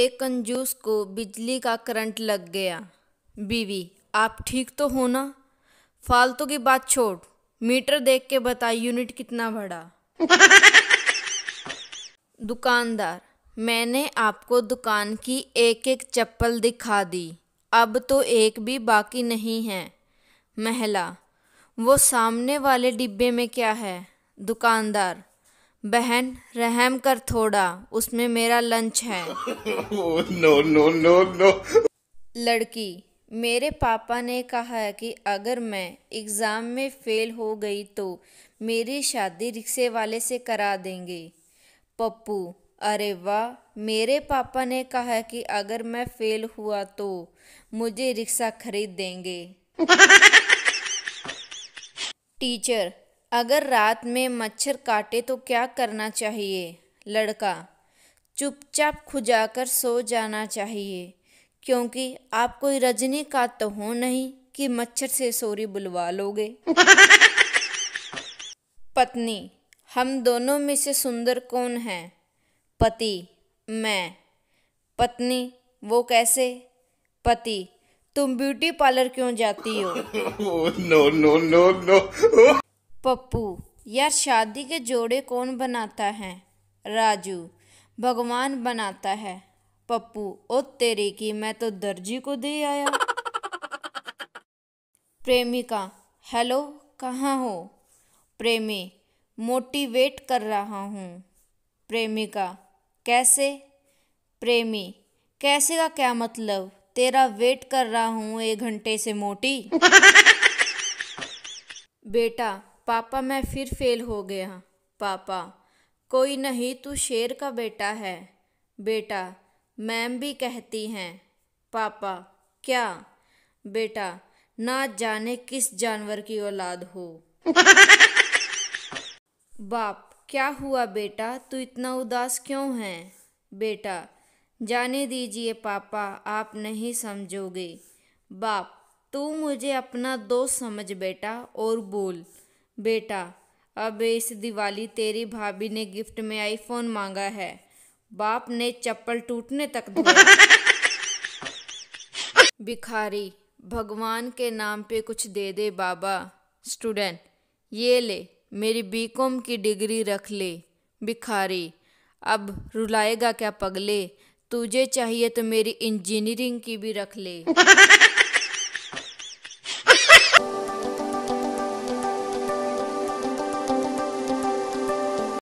एक कंजूस को बिजली का करंट लग गया बीवी आप ठीक तो हो ना फालतू की बात छोड़ मीटर देख के बता यूनिट कितना बढ़ा दुकानदार मैंने आपको दुकान की एक एक चप्पल दिखा दी अब तो एक भी बाकी नहीं है महिला वो सामने वाले डिब्बे में क्या है दुकानदार बहन रहम कर थोड़ा उसमें मेरा लंच है नो नो नो नो लड़की मेरे पापा ने कहा कि अगर मैं एग्ज़ाम में फ़ेल हो गई तो मेरी शादी रिक्शे वाले से करा देंगे पप्पू अरे वाह मेरे पापा ने कहा कि अगर मैं फ़ेल हुआ तो मुझे रिक्शा खरीद देंगे टीचर अगर रात में मच्छर काटे तो क्या करना चाहिए लड़का चुपचाप खुजाकर सो जाना चाहिए क्योंकि आप कोई रजनी का तो हो नहीं कि मच्छर से सोरी बुलवा लोगे पत्नी हम दोनों में से सुंदर कौन है पति मैं पत्नी वो कैसे पति तुम ब्यूटी पार्लर क्यों जाती हो no no no no Pappu यार शादी के जोड़े कौन बनाता है राजू भगवान बनाता है पप्पू ओ तेरे की मैं तो दर्जी को दे आया प्रेमिका हेलो कहाँ हो प्रेमी मोटिवेट कर रहा हूँ प्रेमिका कैसे प्रेमी कैसे का क्या मतलब तेरा वेट कर रहा हूँ एक घंटे से मोटी बेटा पापा मैं फिर फेल हो गया पापा कोई नहीं तू शेर का बेटा है बेटा मैम भी कहती हैं पापा क्या बेटा ना जाने किस जानवर की औलाद हो बाप क्या हुआ बेटा तू इतना उदास क्यों है बेटा जाने दीजिए पापा आप नहीं समझोगे बाप तू मुझे अपना दोस्त समझ बेटा और बोल बेटा अब इस दिवाली तेरी भाभी ने गिफ्ट में आईफोन मांगा है बाप ने चप्पल टूटने तक भिखारी भगवान के नाम पे कुछ दे दे बाबा स्टूडेंट ये ले मेरी बीकॉम की डिग्री रख ले भिखारी अब रुलाएगा क्या पगले तुझे चाहिए तो मेरी इंजीनियरिंग की भी रख ले